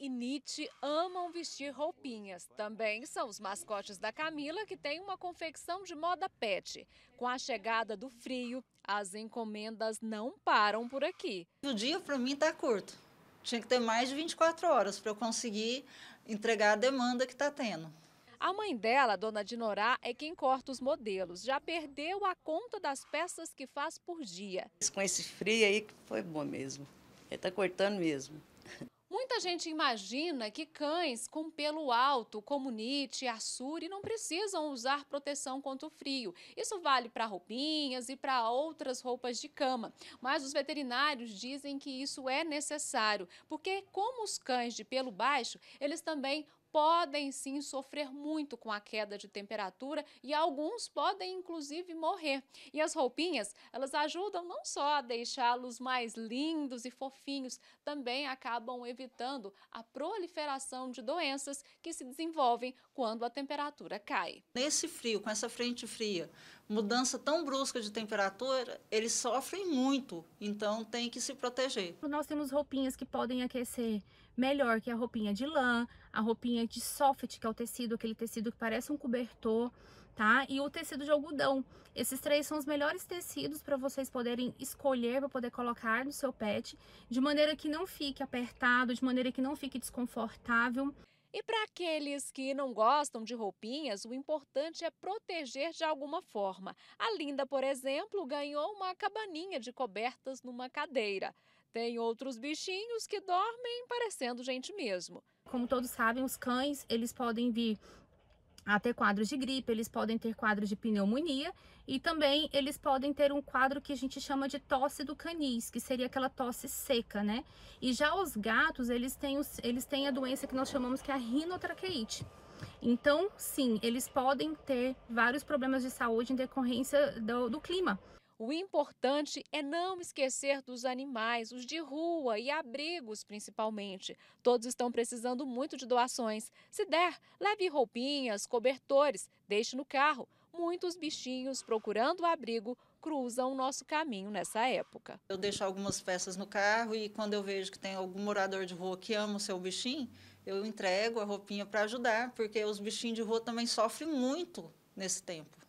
e Nietzsche amam vestir roupinhas. Também são os mascotes da Camila, que tem uma confecção de moda pet. Com a chegada do frio, as encomendas não param por aqui. O dia para mim está curto. Tinha que ter mais de 24 horas para eu conseguir entregar a demanda que está tendo. A mãe dela, dona Dinorá, é quem corta os modelos. Já perdeu a conta das peças que faz por dia. Com esse frio aí foi bom mesmo. Ele está cortando mesmo. Muita gente imagina que cães com pelo alto, como Nietzsche, Assuri, não precisam usar proteção contra o frio. Isso vale para roupinhas e para outras roupas de cama. Mas os veterinários dizem que isso é necessário, porque como os cães de pelo baixo, eles também podem sim sofrer muito com a queda de temperatura e alguns podem inclusive morrer. E as roupinhas, elas ajudam não só a deixá-los mais lindos e fofinhos, também acabam evitando a proliferação de doenças que se desenvolvem quando a temperatura cai. Nesse frio, com essa frente fria, mudança tão brusca de temperatura, eles sofrem muito, então tem que se proteger. Nós temos roupinhas que podem aquecer melhor que a roupinha de lã, a roupinha de soft, que é o tecido, aquele tecido que parece um cobertor, tá? E o tecido de algodão. Esses três são os melhores tecidos para vocês poderem escolher, para poder colocar no seu pet, de maneira que não fique apertado, de maneira que não fique desconfortável. E para aqueles que não gostam de roupinhas, o importante é proteger de alguma forma. A Linda, por exemplo, ganhou uma cabaninha de cobertas numa cadeira. Tem outros bichinhos que dormem parecendo gente mesmo. Como todos sabem, os cães, eles podem vir a ter quadros de gripe, eles podem ter quadros de pneumonia e também eles podem ter um quadro que a gente chama de tosse do canis, que seria aquela tosse seca, né? E já os gatos, eles têm, os, eles têm a doença que nós chamamos que é a rinotraqueite. Então, sim, eles podem ter vários problemas de saúde em decorrência do, do clima. O importante é não esquecer dos animais, os de rua e abrigos principalmente. Todos estão precisando muito de doações. Se der, leve roupinhas, cobertores, deixe no carro. Muitos bichinhos procurando abrigo cruzam o nosso caminho nessa época. Eu deixo algumas peças no carro e quando eu vejo que tem algum morador de rua que ama o seu bichinho, eu entrego a roupinha para ajudar, porque os bichinhos de rua também sofrem muito nesse tempo.